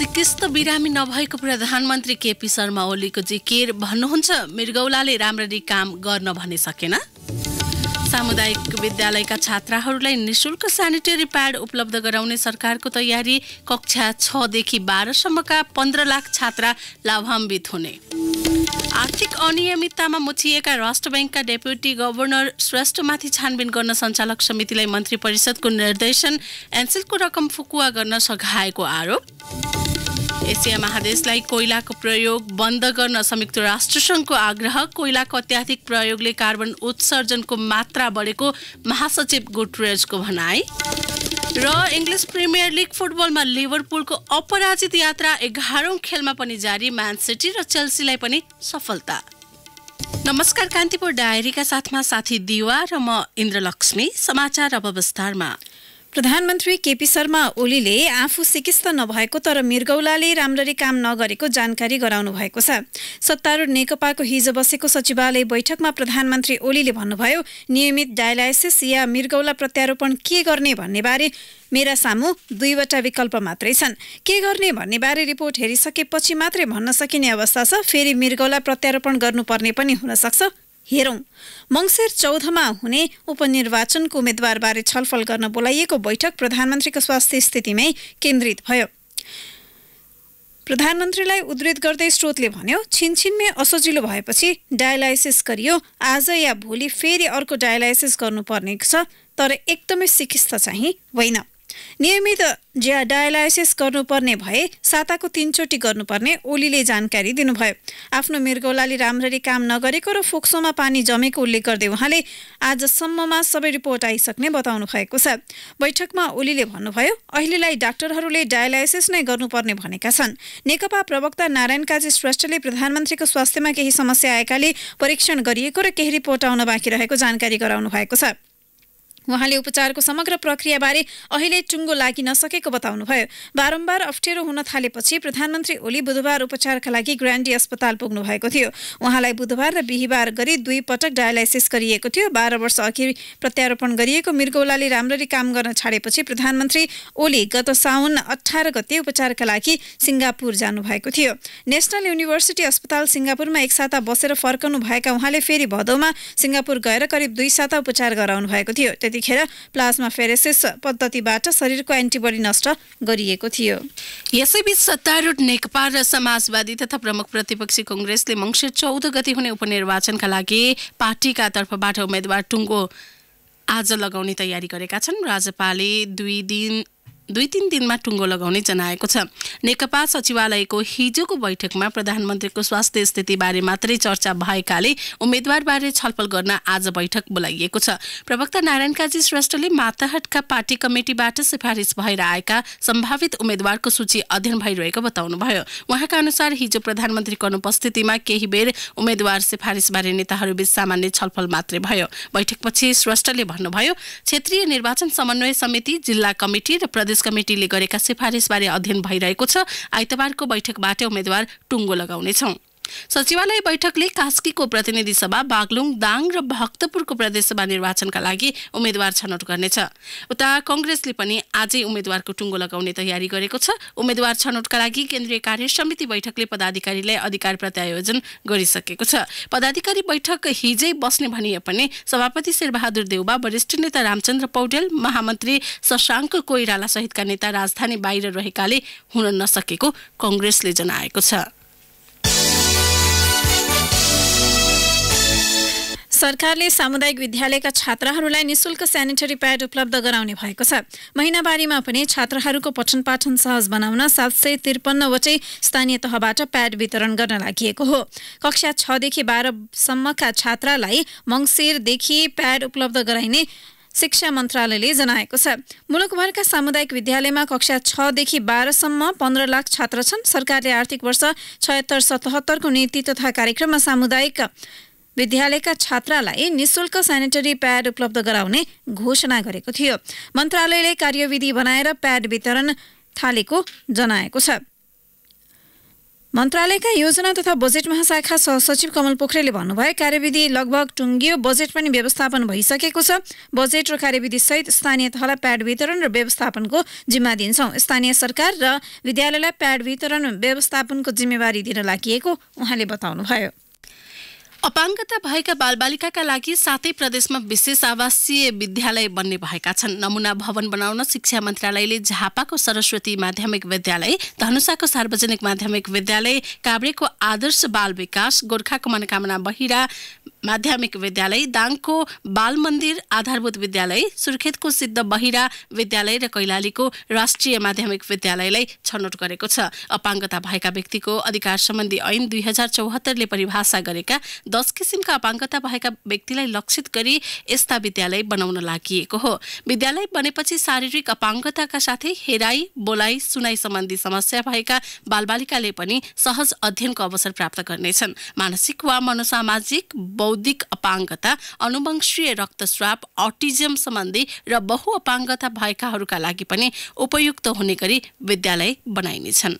सिकिस्त बिरामी नभएको प्रधानमन्त्री केपी शर्मा ओलीको जिकिर भन्नुहुन्छ मृगौलाले राम्ररी काम गर्न भने सकेन सामुदायिक विद्यालयका छात्राहरूलाई निशुल्क सेनिटरी प्याड उपलब्ध गराउने सरकारको तयारी कक्षा छदेखि बाह्रसम्मका पन्ध्र लाख छात्रा लाभान्वित हुने आर्थिक अनियमिततामा मुछिएका राष्ट्र ब्याङ्कका डेप्युटी गभर्नर श्रेष्ठमाथि छानबिन गर्न सञ्चालक समितिलाई मन्त्री परिषदको निर्देशन एनसेलको रकम फुकुवा गर्न सघाएको आरोप एसिया महादेशलाई कोइलाको प्रयोग बन्द गर्न संयुक्त राष्ट्रसङ्घको आग्रह कोइलाको अत्याधिक प्रयोगले कार्बन उत्सर्जनको मात्रा बढेको महासचिव गुटरेजको भनाई र इङ्ग्लिस प्रिमियर लिग फुटबलमा लिभरपुलको अपराजित यात्रा एघारौँ खेलमा पनि जारी सिटी र चेल्सीलाई पनि सफलता नमस्कार कान्तिपुर डायरीका साथमा साथी दिवा र म इन्द्रलक्ष्मी समाचार अब विस्तारमा प्रधानमन्त्री केपी शर्मा ओलीले आफू सिकिस्त नभएको तर मिर्गौलाले राम्ररी काम नगरेको जानकारी गराउनु भएको छ सत्तारूढ नेकपाको हिजो बसेको सचिवालय बैठकमा प्रधानमन्त्री ओलीले भन्नुभयो नियमित डायलाइसिस या मिर्गौला प्रत्यारोपण के गर्ने भन्ने बारे मेरा सामु दुईवटा विकल्प मात्रै छन् के गर्ने भन्ने बारे रिपोर्ट हेरिसकेपछि मात्रै भन्न सकिने अवस्था छ फेरि मिर्गौला प्रत्यारोपण गर्नुपर्ने पनि हुनसक्छ हेरौँ मङ्सिर चौधमा हुने उपनिर्वाचनको उम्मेद्वारबारे छलफल गर्न बोलाइएको बैठक प्रधानमन्त्रीको स्वास्थ्य स्थितिमै केन्द्रित भयो प्रधानमन्त्रीलाई उद्धित गर्दै स्रोतले भन्यो छिनछिनमै असजिलो भएपछि डायलाइसिस गरियो आज या भोलि फेरि अर्को डायलाइसिस गर्नुपर्ने छ तर एकदमै सिकिस्त चाहिँ होइन नियमित ज्या डायलाइसिस गर्नुपर्ने भए साताको तिनचोटि गर्नुपर्ने ओलीले जानकारी दिनुभयो आफ्नो मृगौलाले राम्ररी काम नगरेको र फोक्सोमा पानी जमेको उल्लेख गर्दै उहाँले आजसम्ममा सबै रिपोर्ट आइसक्ने बताउनु भएको छ बैठकमा ओलीले भन्नुभयो अहिलेलाई डाक्टरहरूले डायलाइसिस नै गर्नुपर्ने भनेका छन् नेकपा प्रवक्ता नारायण काजी श्रेष्ठले प्रधानमन्त्रीको स्वास्थ्यमा केही समस्या आएकाले परीक्षण गरिएको र केही रिपोर्ट आउन बाँकी रहेको जानकारी गराउनु भएको छ उहाँले उपचारको समग्र प्रक्रियाबारे अहिले टुङ्गो लागि नसकेको बताउनुभयो बारम्बार अप्ठ्यारो हुन थालेपछि प्रधानमन्त्री ओली बुधबार उपचारका लागि ग्रान्डी अस्पताल पुग्नु भएको थियो उहाँलाई बुधबार र बिहिबार गरी दुई पटक डायलाइसिस गरिएको थियो बाह्र वर्ष अघि प्रत्यारोपण गरिएको मृगौलाले राम्ररी काम गर्न छाडेपछि प्रधानमन्त्री ओली गत साउन अठार गते उपचारका लागि सिङ्गापुर जानुभएको थियो नेसनल युनिभर्सिटी अस्पताल सिङ्गापुरमा एक साता बसेर फर्कनु भएका उहाँले फेरि भदौमा सिङ्गापुर गएर करिब दुई साता उपचार गराउनु भएको थियो त्यति त्यतिखेर प्लाज्मा फेरेसिस पद्धतिबाट शरीरको एन्टिबडी नष्ट गरिएको थियो यसैबीच सत्तारूढ नेकपा र समाजवादी तथा प्रमुख प्रतिपक्षी कङ्ग्रेसले मङ्सिर चौध गति हुने उपनिर्वाचनका लागि पार्टीका तर्फबाट उम्मेद्वार टुङ्गो आज लगाउने तयारी गरेका छन् राज्यपालले दुई दिन दुई तिन दिनमा टुङ्गो लगाउने जनाएको छ नेकपा सचिवालयको हिजोको बैठकमा प्रधानमन्त्रीको स्वास्थ्य स्थितिबारे मात्रै चर्चा भएकाले उम्मेद्वारबारे छलफल गर्न आज बैठक बोलाइएको छ प्रवक्ता नारायण काजी श्रेष्ठले माताहटका पार्टी कमिटीबाट सिफारिस भएर आएका सम्भावित उम्मेद्वारको सूची अध्ययन भइरहेको बताउनुभयो उहाँका अनुसार हिजो प्रधानमन्त्रीको अनुपस्थितिमा केही बेर उम्मेद्वार सिफारिसबारे नेताहरूबीच सामान्य छलफल मात्रै भयो बैठकपछि श्रेष्ठले भन्नुभयो क्षेत्रीय निर्वाचन समन्वय समिति जिल्ला कमिटी र प्रदेश कमिटीले कमिटीले गरेका सिफारिसबारे अध्ययन भइरहेको छ आइतबारको बैठकबाट उम्मेद्वार टुङ्गो लगाउनेछौँ सचिवालय बैठकले कास्कीको प्रतिनिधि सभा बागलुङ दाङ र भक्तपुरको प्रदेशसभा निर्वाचनका लागि उम्मेद्वार छनौट गर्नेछ उता कङ्ग्रेसले पनि आजै उम्मेद्वारको टुङ्गो लगाउने तयारी गरेको छ उम्मेद्वार छनौटका लागि केन्द्रीय कार्य समिति बैठकले पदाधिकारीलाई अधिकार प्रत्यायोजन गरिसकेको छ पदाधिकारी बैठक हिजै बस्ने भनिए पनि सभापति शेरबहादुर देउबा वरिष्ठ नेता रामचन्द्र पौडेल महामन्त्री शशाङ्क कोइराला सहितका नेता राजधानी बाहिर रहेकाले हुन नसकेको कङ्ग्रेसले जनाएको छ सरकारले सामुदायिक विद्यालयका छात्राहरूलाई निशुल्क सेनिटरी प्याड उपलब्ध गराउने भएको छ महिनाबारीमा पनि छात्राहरूको पठन पाठन सहज बनाउन सात सय त्रिपन्नवटै स्थानीय तहबाट प्याड वितरण गर्न लागि हो कक्षा छदेखि बाह्रसम्मका छात्रालाई मङ्सिरदेखि प्याड उपलब्ध गराइने शिक्षा मन्त्रालयले जनाएको छ मुलुकभरका सामुदायिक विद्यालयमा कक्षा छदेखि बाह्रसम्म पन्ध्र लाख छात्र छन् सरकारले आर्थिक वर्ष छयत्तर सतहत्तरको नीति तथा कार्यक्रममा सामुदायिक विद्यालयका छात्रालाई निशुल्क सेनिटरी प्याड उपलब्ध गराउने घोषणा गरेको थियो मन्त्रालयले कार्यविधि बनाएर प्याड वितरण थालेको जनाएको छ मन्त्रालयका योजना तथा बजेट महाशाखा सहसचिव कमल पोखरेलले भन्नुभयो कार्यविधि लगभग टुङ्गियो बजेट पनि व्यवस्थापन भइसकेको छ बजेट र कार्यविधि सहित स्थानीय तहलाई प्याड वितरण र व्यवस्थापनको जिम्मा दिन्छौँ स्थानीय सरकार र विद्यालयलाई प्याड वितरण व्यवस्थापनको जिम्मेवारी दिन लागि उहाँले बताउनुभयो अपाङ्गता भएका बालबालिकाका लागि सातै प्रदेशमा विशेष आवासीय विद्यालय बन्ने भएका छन् नमुना भवन बनाउन शिक्षा मन्त्रालयले झापाको सरस्वती माध्यमिक विद्यालय धनुषाको सार्वजनिक माध्यमिक विद्यालय काभ्रेको आदर्श बाल विकास गोर्खाको मनोकामना बहिरा माध्यमिक विद्यालय दाङको बाल मन्दिर आधारभूत विद्यालय सुर्खेतको सिद्ध बहिरा विद्यालय र कैलालीको राष्ट्रिय माध्यमिक विद्यालयलाई छनौट गरेको छ अपाङ्गता भएका व्यक्तिको अधिकार सम्बन्धी ऐन दुई हजार चौहत्तरले परिभाषा गरेका दस किसिमका अपाङ्गता भएका व्यक्तिलाई लक्षित गरी यस्ता विद्यालय बनाउन लागि हो विद्यालय बनेपछि शारीरिक अपाङ्गताका साथै हेराई बोलाइ सुनाइ सम्बन्धी समस्या भएका बालबालिकाले पनि सहज अध्ययनको अवसर प्राप्त गर्नेछन् मानसिक वा मनोसामाजिक बौद्धिक अपाङ्गता अनुवंशीय रक्तस्राप अटिजम सम्बन्धी र बहुअपाङ्गता भएकाहरूका लागि पनि उपयुक्त हुने गरी विद्यालय बनाइनेछन्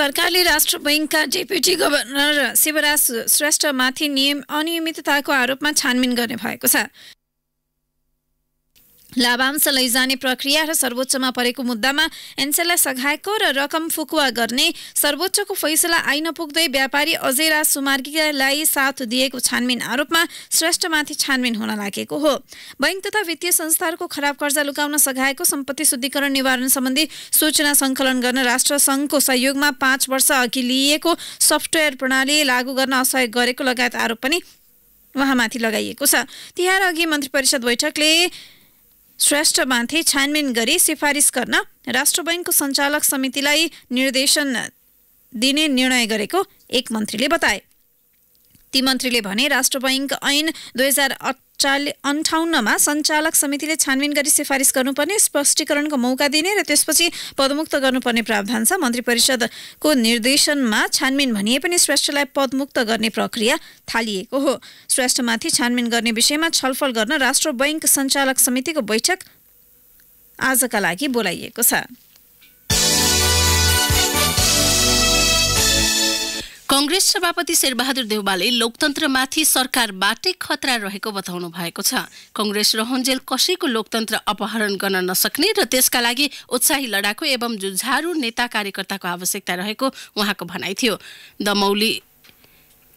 सरकारले राष्ट्र बैङ्कका डेप्युटी गभर्नर शिवराज श्रेष्ठमाथि नियम अनियमितताको आरोपमा छानबिन गर्ने भएको छ लाभांश लैजाने प्रक्रिया र सर्वोच्चमा परेको मुद्दामा एनसेललाई सघाएको र रकम फुकुवा गर्ने सर्वोच्चको फैसला आइ नपुग्दै व्यापारी अझै राज सुमार्गीलाई साथ दिएको छानबिन आरोपमा श्रेष्ठमाथि छानबिन हुन लागेको हो बैङ्क तथा वित्तीय संस्थाहरूको खराब कर्जा लुकाउन सघाएको सम्पत्ति शुद्धिकरण निवारण सम्बन्धी सूचना सङ्कलन गर्न राष्ट्र सङ्घको सहयोगमा पाँच वर्ष अघि लिइएको सफ्टवेयर प्रणाली लागू गर्न असहयोग गरेको लगायत आरोप पनि उहाँमाथि लगाइएको छ तिहार अघि मन्त्री परिषद बैठकले श्रेष्ठमाथि छानबिन गरी सिफारिस गर्न राष्ट्र बैङ्कको सञ्चालक समितिलाई निर्देशन दिने निर्णय गरेको एक मन्त्रीले बताए ती मन्त्रीले भने राष्ट्र बैङ्क ऐन दुई हजार अन्ठाउन्नमा सञ्चालक समितिले छानबिन गरी सिफारिस गर्नुपर्ने स्पष्टीकरणको मौका दिने र त्यसपछि पदमुक्त गर्नुपर्ने प्रावधान छ मन्त्री परिषदको निर्देशनमा छानबिन भनिए पनि श्रेष्ठलाई पदमुक्त गर्ने प्रक्रिया थालिएको हो श्रेष्ठमाथि छानबिन गर्ने विषयमा छलफल गर्न राष्ट्र बैङ्क सञ्चालक समितिको बैठक आजका लागि बोलाइएको छ कंग्रेस सभापति शेरबहादुर देउवाले लोकतन्त्रमाथि सरकारबाटै खतरा रहेको बताउनु भएको छ कंग्रेस रहन्जेल कसैको लोकतन्त्र अपहरण गर्न नसक्ने र त्यसका लागि उत्साही लडाकु एवं जुझारू नेता कार्यकर्ताको आवश्यकता रहेको उहाँको भनाइ थियो दमौली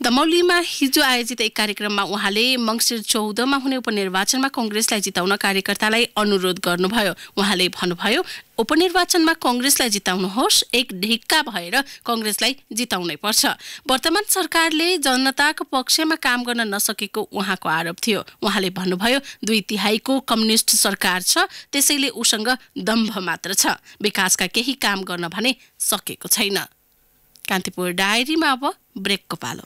दमौलीमा हिजो आयोजित एक कार्यक्रममा उहाँले मङ्सिर चौधमा हुने उपनिर्वाचनमा कङ्ग्रेसलाई जिताउन कार्यकर्तालाई अनुरोध गर्नुभयो उहाँले भन्नुभयो उपनिर्वाचनमा कङ्ग्रेसलाई जिताउनुहोस् एक ढिक्का भएर कङ्ग्रेसलाई जिताउनै पर्छ वर्तमान सरकारले जनताको पक्षमा काम गर्न नसकेको उहाँको आरोप थियो उहाँले भन्नुभयो दुई तिहाईको कम्युनिस्ट सरकार छ त्यसैले उसँग दम्भ मात्र छ विकासका केही काम गर्न भने सकेको छैन कान्तिपुर डायरीमा अब ब्रेकको पालो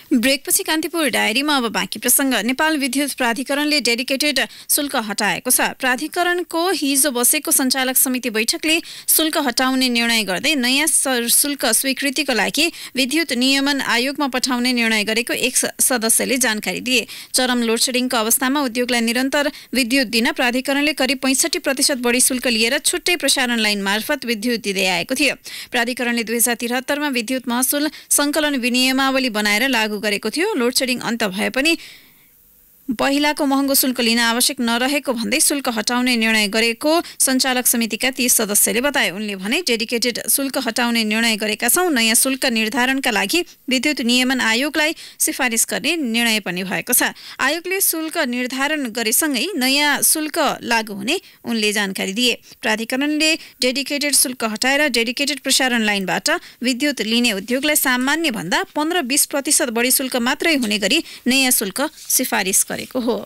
ब्रेकपछि कान्तिपुर डायरीमा अब बाँकी प्रसङ्ग नेपाल विद्युत प्राधिकरणले डेडिकेटेड शुल्क हटाएको छ प्राधिकरणको हिजो बसेको सञ्चालक समिति बैठकले शुल्क हटाउने निर्णय गर्दै नयाँ शुल्क स्वीकृतिको लागि विद्युत नियमन आयोगमा पठाउने निर्णय गरेको एक सदस्यले जानकारी दिए चरम लोडसेडिङको अवस्थामा उद्योगलाई निरन्तर विद्युत दिन प्राधिकरणले करिब पैँसठी प्रतिशत बढी शुल्क लिएर छुट्टै प्रसारण लाइन मार्फत विद्युत दिँदै आएको थियो प्राधिकरणले दुई हजार त्रिहत्तरमा विद्युत महसुल सङ्कलन विनियमावली बनाएर लागू गरेको थियो लोड सेडिङ अन्त भए पनि पहिलाको महँगो शुल्क लिन आवश्यक नरहेको भन्दै शुल्क हटाउने निर्णय गरेको सञ्चालक समितिका तीस सदस्यले बताए उनले भने डेडिकेटेड शुल्क हटाउने निर्णय गरेका छौँ नयाँ शुल्क निर्धारणका लागि विद्युत नियमन आयोगलाई सिफारिस गर्ने निर्णय पनि भएको छ आयोगले शुल्क निर्धारण गरेसँगै नयाँ शुल्क लागू हुने उनले जानकारी दिए प्राधिकरणले डेडिकेटेड शुल्क हटाएर डेडिकेटेड प्रसारण लाइनबाट विद्युत लिने उद्योगलाई सामान्य भन्दा पन्ध्र बिस प्रतिशत बढी शुल्क मात्रै हुने गरी नयाँ शुल्क सिफारिस गरे गरेको हो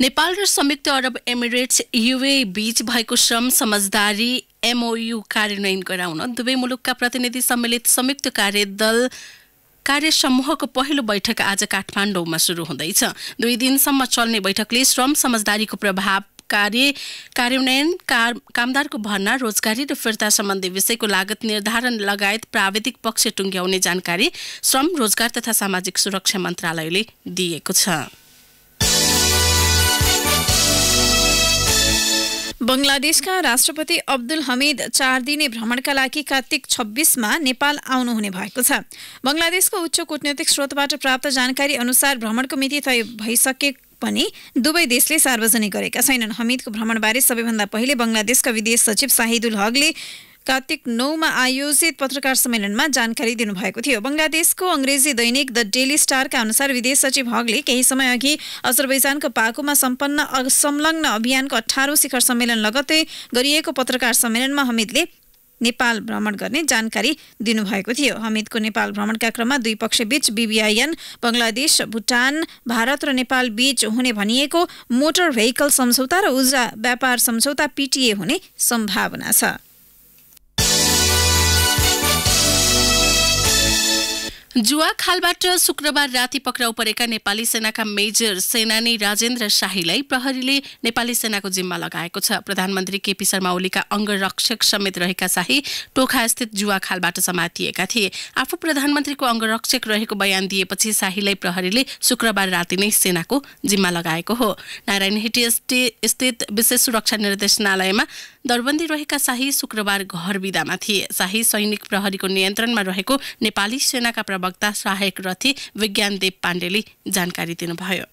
नेपाल र संयुक्त अरब एमिरेट्स युए बीच भएको श्रम समझदारी एमओयू कार्यान्वयन गराउन दुवै मुलुकका प्रतिनिधि सम्मिलित संयुक्त कार्यदल कार्य समूहको पहिलो बैठक आज काठमाडौँमा सुरु हुँदैछ दुई दिनसम्म चल्ने बैठकले श्रम समझदारीको प्रभाव कार्य कार्यान्वयन कार, कामदारको भर्ना रोजगारी र फिर्ता सम्बन्धी विषयको लागत निर्धारण लगायत प्राविधिक पक्ष टुङ्ग्याउने जानकारी श्रम रोजगार तथा सामाजिक सुरक्षा मन्त्रालयले दिएको छ बङ्गलादेशका राष्ट्रपति अब्दुल हमिद चार दिने भ्रमणका लागि कार्तिक छब्बिसमा नेपाल आउनुहुने भएको छ बङ्गलादेशको उच्च कूटनैतिक स्रोतबाट प्राप्त जानकारी अनुसार भ्रमणको मिति तय भइसके पनि दुवै देशले सार्वजनिक गरेका छैनन् हमिदको भ्रमणबारे सबैभन्दा पहिले बङ्गलादेशका विदेश सचिव शाहिदुल हकले कार्तिक नौमा आयोजित पत्रकार सम्मेलनमा जानकारी दिनुभएको थियो बङ्गलादेशको अङ्ग्रेजी दैनिक द डेली स्टारका अनुसार विदेश सचिव हगले केही समय अघि अजरबैजानको पाकुमा सम्पन्न संलग्न अभियानको अठारौँ शिखर सम्मेलन लगत्तै गरिएको पत्रकार सम्मेलनमा हमिदले नेपाल भ्रमण गर्ने जानकारी दिनुभएको थियो हमितको नेपाल भ्रमणका क्रममा दुई बीच बिबिआइएन बंगलादेश, भुटान भारत र नेपाल बीच हुने भनिएको मोटर भेहिकल सम्झौता र ऊर्जा व्यापार सम्झौता पिटिए हुने सम्भावना छ जुवा खालबाट शुक्रबार राति पक्राउ परेका नेपाली सेनाका मेजर सेनानी राजेन्द्र शाहीलाई प्रहरीले नेपाली सेनाको जिम्मा लगाएको छ प्रधानमन्त्री केपी शर्मा ओलीका अङ्गरक्षक समेत रहेका शाही टोखास्थित खालबाट समातिएका थिए आफू प्रधानमन्त्रीको अङ्गरक्षक रहेको बयान दिएपछि शाहीलाई प्रहरीले शुक्रबार राति नै सेनाको जिम्मा लगाएको हो नारायण हेटी स्थित विशेष सुरक्षा निर्देशनालयमा दरबन्दी रहेका शाही शुक्रबार घर विदामा थिए शाही सैनिक प्रहरीको नियन्त्रणमा रहेको नेपाली सेनाका प्रवक्ता सहायक रथी विज्ञानदेव पाण्डेले जानकारी दिनुभयो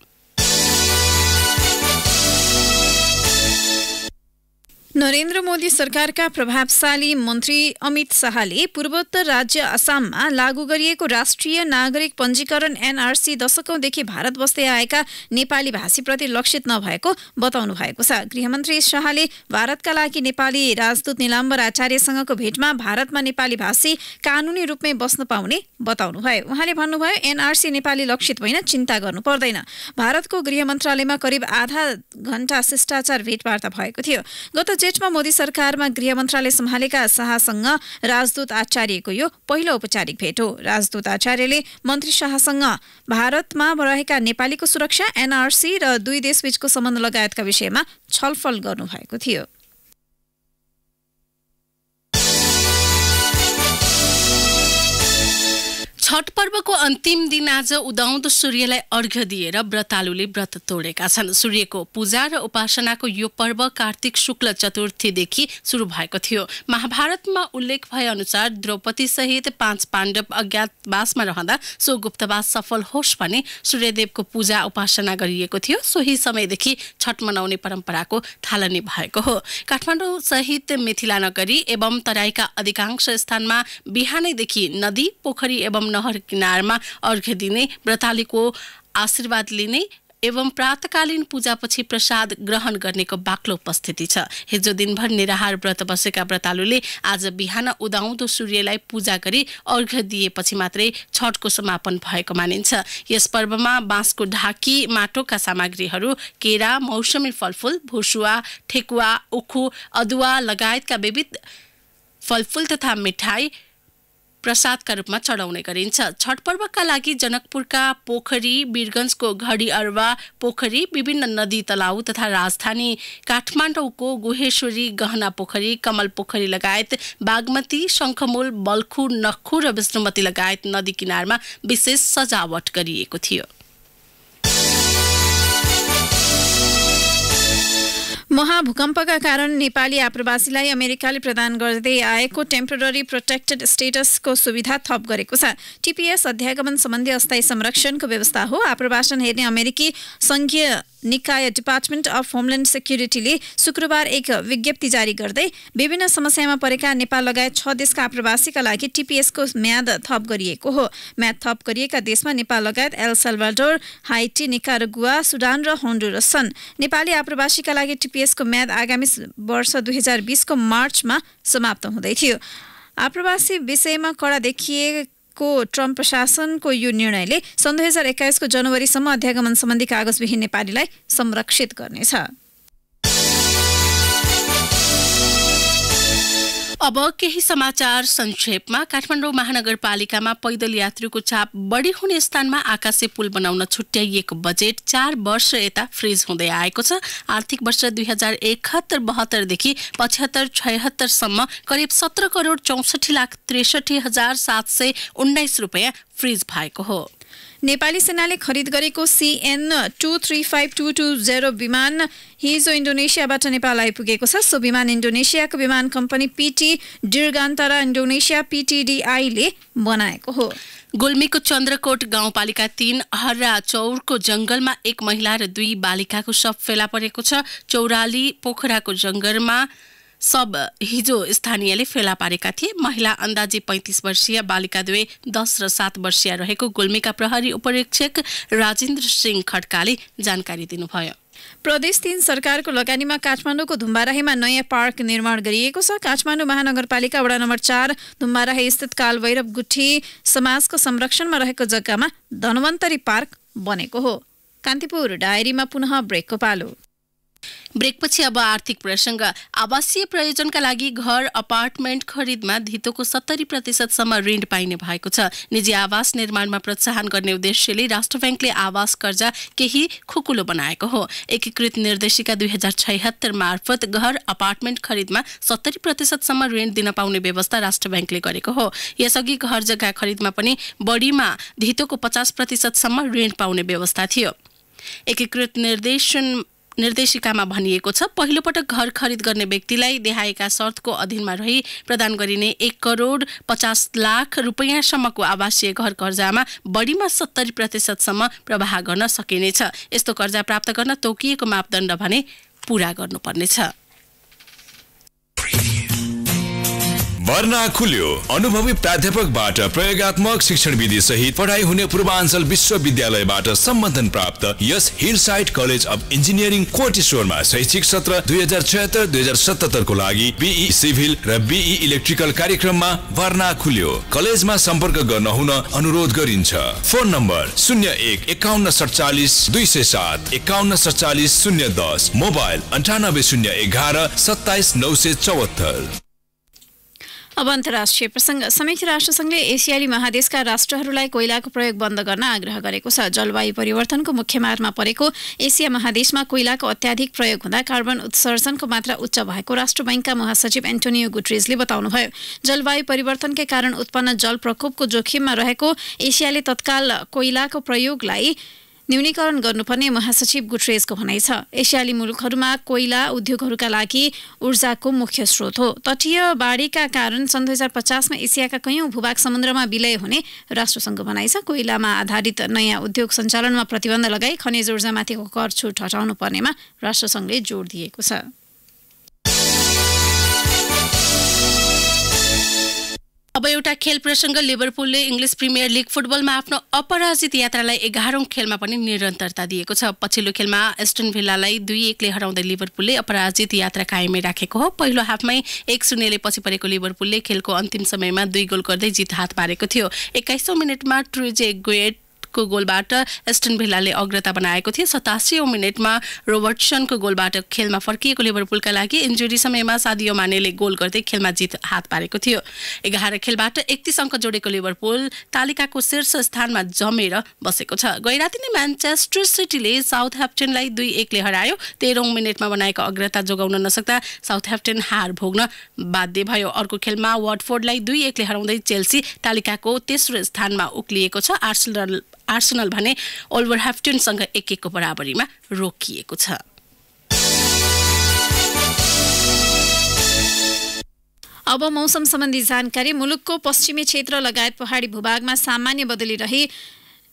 नरेन्द्र मोदी सरकारका प्रभावशाली मन्त्री अमित शाहले पूर्वोत्तर राज्य आसाममा लागू गरिएको राष्ट्रिय नागरिक पञ्जीकरण एनआरसी दशकौंदेखि भारत बस्दै आएका नेपाली भाषीप्रति लक्षित नभएको बताउनु भएको छ गृहमन्त्री शाहले भारतका लागि नेपाली राजदूत निलाम्बर आचार्यसँगको भेटमा भारतमा नेपाली भाषी कानूनी रूपमै बस्न पाउने बताउनुभयो उहाँले भन्नुभयो एनआरसी नेपाली लक्षित होइन चिन्ता गर्नु पर्दैन भारतको गृह मन्त्रालयमा करिब आधा घण्टा शिष्टाचार भेटवार्ता भएको थियो गत बजेटमा मोदी सरकारमा गृह मन्त्रालय सम्हालेका शाहसँग राजदूत आचार्यको यो पहिलो औपचारिक भेट हो राजदूत आचार्यले मन्त्री शाहसँग भारतमा रहेका नेपालीको सुरक्षा एनआरसी र दुई देशबीचको सम्बन्ध लगायतका विषयमा छलफल गर्नुभएको थियो छठ पर्वको अन्तिम दिन आज उदाउँदो सूर्यलाई अर्घ्य दिएर व्रतालुले व्रत तोडेका छन् सूर्यको पूजा र उपासनाको यो पर्व कार्तिक शुक्ल चतुर्थीदेखि सुरु भएको थियो महाभारतमा उल्लेख भए अनुसार द्रौपदी सहित पाँच पाण्डव अज्ञातवासमा रहँदा सो गुप्तवास सफल होस् भने सूर्यदेवको पूजा उपासना गरिएको थियो सोही समयदेखि छठ मनाउने परम्पराको थालनी भएको हो काठमाडौँ सहित मिथिला नगरी एवं तराईका अधिकांश स्थानमा बिहानैदेखि नदी पोखरी एवं नहर किनारमा अर्घ्य दिने व्रतालीको आशीर्वाद लिने एवं प्रातकालीन पूजापछि प्रसाद ग्रहण गर्नेको बाक्लो उपस्थिति छ हिजो दिनभर निराहार व्रत बसेका व्रतालुले आज बिहान उदाउँदो सूर्यलाई पूजा गरी अर्घ्य दिएपछि मात्रै छठको समापन भएको मानिन्छ यस पर्वमा बाँसको ढाकी माटोका सामग्रीहरू केरा मौसमी फलफुल भुसुवा ठेकुवा उखु अदुवा लगायतका विविध फलफुल तथा मिठाई प्रसादका रूपमा चढाउने गरिन्छ छठ पर्वका लागि जनकपुरका पोखरी वीरगंजको घडी अर्वा पोखरी विभिन्न नदी तलाउ तथा राजधानी काठमाडौँको गुहेश्वरी गहना पोखरी कमल पोखरी लगायत बागमती शङ्खमूल बल्खु नखु र विष्णुमती लगायत नदी किनारमा विशेष सजावट गरिएको थियो महाभूकम्पका कारण नेपाली आप्रवासीलाई अमेरिकाले प्रदान गर्दै आएको टेम्पोररी प्रोटेक्टेड स्टेटसको सुविधा थप गरेको छ टिपिएस अध्यागमन सम्बन्धी अस्थायी संरक्षणको व्यवस्था हो आप्रवासन हेर्ने अमेरिकी सङ्घीय निकाय डिपार्टमेन्ट अफ होमल्यान्ड सेक्युरिटीले शुक्रबार एक विज्ञप्ति जारी गर्दै विभिन्न समस्यामा परेका नेपाल लगायत छ देशका आप्रवासीका लागि टिपिएसको म्याद थप गरिएको हो म्याद थप गरिएका देशमा नेपाल लगायत एल सल्भाडोर हाइटी गुवा सुडान र होन्डुरस छन् नेपाली आप्रवासीका लागि टिपिएसको म्याद आगामी वर्ष दुई हजार बिसको मार्चमा समाप्त हुँदै थियो आप्रवासी विषयमा कडा देखिए को ट्रम्प प्रशासनको यो निर्णयले सन् दुई हजार एक्काइसको जनवरीसम्म अध्यागमन सम्बन्धी कागजविहीन नेपालीलाई संरक्षित गर्नेछ अब केही समाचार संक्षेपमा काठमाडौँ महानगरपालिकामा पैदल यात्रीको चाप बढी हुने स्थानमा आकाशे पुल बनाउन छुट्याइएको बजेट चार वर्ष यता फ्रिज हुँदै आएको छ आर्थिक वर्ष दुई हजार एकहत्तर बहत्तरदेखि पचहत्तर छयत्तरसम्म करिब सत्र करोड चौसठी लाख त्रिसठी हजार सात सय उन्नाइस रुपियाँ फ्रिज भएको हो नेपाली सेनाले खरिद गरेको CN two three five two two zero विमान हिजो इन्डोनेसियाबाट नेपाल आइपुगेको छ सो विमान इन्डोनेसियाको विमान कम्पनी पिटी डिर्गान्तरा इन्डोनेसिया पिटिडिआईले बनाएको हो गुल्मीको चन्द्रकोट गाउँपालिका तीन हर्रा चौरको जङ्गलमा एक महिला र दुई बालिकाको शव फेला परेको छ चौराली पोखराको जङ्गलमा सब हिजो स्थानीयले फेला पारेका थिए महिला अन्दाजी पैँतिस वर्षीय बालिका दुवै दस र सात वर्षीय रहेको गुल्मीका प्रहरी उपरीक्षक राजेन्द्र सिंह खड्काले जानकारी दिनुभयो प्रदेश तीन सरकारको लगानीमा काठमाडौँको धुम्बाराहीमा नयाँ पार्क निर्माण गरिएको छ काठमाडौँ महानगरपालिका वडा नम्बर चार धुम्बाराही स्थित कालभैरव गुठी समाजको संरक्षणमा रहेको जग्गामा धन्वन्तरी पार्क बनेको हो कान्तिपुर डायरीमा पुनः ब्रेकको पालो ब्रेकपछि अब आर्थिक प्रसङ्ग आवासीय प्रयोजनका लागि घर अपार्टमेन्ट खरिदमा धितोको सत्तरी प्रतिशतसम्म ऋण पाइने भएको छ निजी आवास निर्माणमा प्रोत्साहन गर्ने उद्देश्यले राष्ट्र ब्याङ्कले आवास कर्जा केही खुकुलो बनाएको हो एकीकृत निर्देशिका दुई हजार मार्फत घर अपार्टमेन्ट खरिदमा सत्तरी प्रतिशतसम्म ऋण दिन पाउने व्यवस्था राष्ट्र ब्याङ्कले गरेको हो यसअघि घर जग्गा खरिदमा पनि बढीमा धितोको पचास प्रतिशतसम्म ऋण पाउने व्यवस्था थियो एकीकृत निर्देशन निर्देशिकामा भनिएको छ पहिलोपटक घर खरिद गर्ने व्यक्तिलाई देहाएका शर्तको अधीनमा रही प्रदान गरिने एक करोड पचास लाख रुपियाँसम्मको आवासीय घर कर्जामा बढीमा सत्तरी प्रतिशतसम्म प्रवाह गर्न सकिनेछ यस्तो कर्जा प्राप्त गर्न तोकिएको मापदण्ड भने पुरा गर्नुपर्नेछ वर्ना खुल्यो अनुभवी प्राध्यापकबाट प्रयोगत्मक शिक्षण विधि सहित पढाइ हुने पूर्वाञ्चल विश्वविद्यालयबाट सम्बन्धन प्राप्त यस hill side college of engineering कोटेश्वरमा शैक्षिक सत्र दुई हजार छयत्तर दुई लागि बिई सिभिल र बिई इलेक्ट्रिकल कार्यक्रममा वर्ना खुल्यो कलेजमा सम्पर्क गर्न हुन अनुरोध गरिन्छ फोन नम्बर शून्य एक एकाउन्न सडचालिस दुई सय सात एकाउन्न सडचालिस शून्य दस मोबाइल अन्ठानब्बे शून्य एघार सत्ताइस नौ सय चौहत्तर अब अन्तर्राष्ट्रिय प्रसङ्ग संयुक्त राष्ट्रसङ्घले एसियाली महादेशका राष्ट्रहरूलाई कोइलाको प्रयोग बन्द गर्न आग्रह गरेको छ जलवायु परिवर्तनको मुख्य मारमा परेको एसिया महादेशमा कोइलाको अत्याधिक प्रयोग हुँदा कार्बन उत्सर्जनको मात्रा उच्च भएको राष्ट्र बैङ्कका महासचिव एन्टोनियो गुट्रेजले बताउनुभयो जलवायु परिवर्तनकै कारण उत्पन्न जल प्रकोपको जोखिममा रहेको एसियाले तत्काल कोइलाको प्रयोगलाई न्यूनीकरण गर्नुपर्ने महासचिव गुट्रेजको भनाइ छ एसियाली मुलुकहरूमा कोइला उद्योगहरूका लागि ऊर्जाको मुख्य स्रोत हो तटीय बाढीका कारण सन् दुई हजार पचासमा एसियाका कैयौं भूभाग समुद्रमा विलय हुने राष्ट्रसङ्घको भनाइ छ कोइलामा आधारित नयाँ उद्योग सञ्चालनमा प्रतिबन्ध लगाई खनिज ऊर्जामाथिको कर छुट हटाउनु पर्नेमा राष्ट्रसङ्घले जोड दिएको छ अब एउटा खेल प्रसङ्ग लिभरपुलले इङ्ग्लिस प्रिमियर लिग फुटबलमा आफ्नो अपराजित यात्रालाई एघारौँ खेलमा पनि निरन्तरता दिएको छ पछिल्लो खेलमा एस्टन भिल्लालाई दुई एकले हराउँदै लिभरपुलले अपराजित यात्रा कायमै राखेको हो पहिलो हाफमै एक शून्यले पछि परेको लिभरपुलले खेलको अन्तिम समयमा दुई गोल गर्दै जित हात पारेको थियो एक्काइसौँ मिनटमा ट्रुजे गुएट को गोलबाट एस्टन भिल्लाले अग्रता बनाएको थियो सतासी मिनटमा रोबर्टसनको गोलबाट खेलमा फर्किएको लिभरपुलका लागि इन्जुरी समयमा सादियो मानेले गोल गर्दै खेलमा जित हात पारेको थियो एघार खेलबाट एकतिस अङ्क जोडेको लिभरपुल तालिकाको शीर्ष स्थानमा जमेर बसेको छ गैराती नै म्यान्चेस्टर सिटीले साउथ ह्याप्टनलाई दुई एकले हरायो तेह्रौँ मिनटमा बनाएको अग्रता जोगाउन नसक्दा साउथ ह्याप्टन हार भोग्न बाध्य भयो अर्को खेलमा वाटफोर्डलाई दुई एकले हराउँदै चेल्सी तालिकाको तेस्रो स्थानमा उक्लिएको छ आर्सनल आर्सेनल भने ओल्भर ह्याप्टनसँग एक एकको बराबरीमा रोकिएको छ अब मौसम सम्बन्धी जानकारी मुलुकको पश्चिमी क्षेत्र लगायत पहाडी भूभागमा सामान्य बदली रही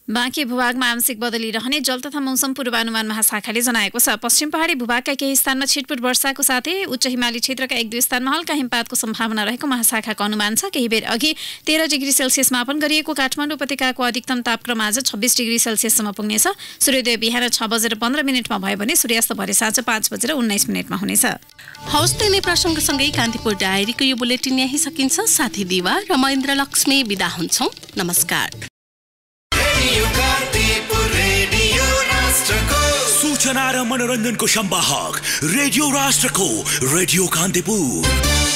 बाँकी भूभागमा आंशिक बदली रहने जल तथा मौसम पूर्वानुमान महाशाखाले जनाएको छ पश्चिम पहाडी भूभागका केही स्थानमा छिटपुट वर्षाको साथै उच्च हिमाली क्षेत्रका एक दुई स्थानमा हल्का हिमपातको सम्भावना रहेको महाशाखाको अनुमान छ केही बेर अघि तेह्र डिग्री सेल्सियस मापन गरिएको काठमाडौँ उपत्यकाको अधिकतम तापक्रम आज छब्बिस डिग्री सेल्सियससम्म पुग्नेछ सूर्योदय बिहान छ बजेर पन्ध्र मिनटमा भयो भने सूर्यास्त भरे साँझ पाँच बजेर उन्नाइस मिनटमा हुनेछ हौस् त्यसले प्रसङ्गसँगै कान्तिपुर डायरीको यो बुलेटिन यहीँ सकिन्छ साथी दिवा र महेन्द्र लक्ष्मी विदा हुन्छौँ नमस्कार सूचना र मनोरञ्जनको सम्वाहक रेडियो राष्ट्रको रेडियो कान्तिपुर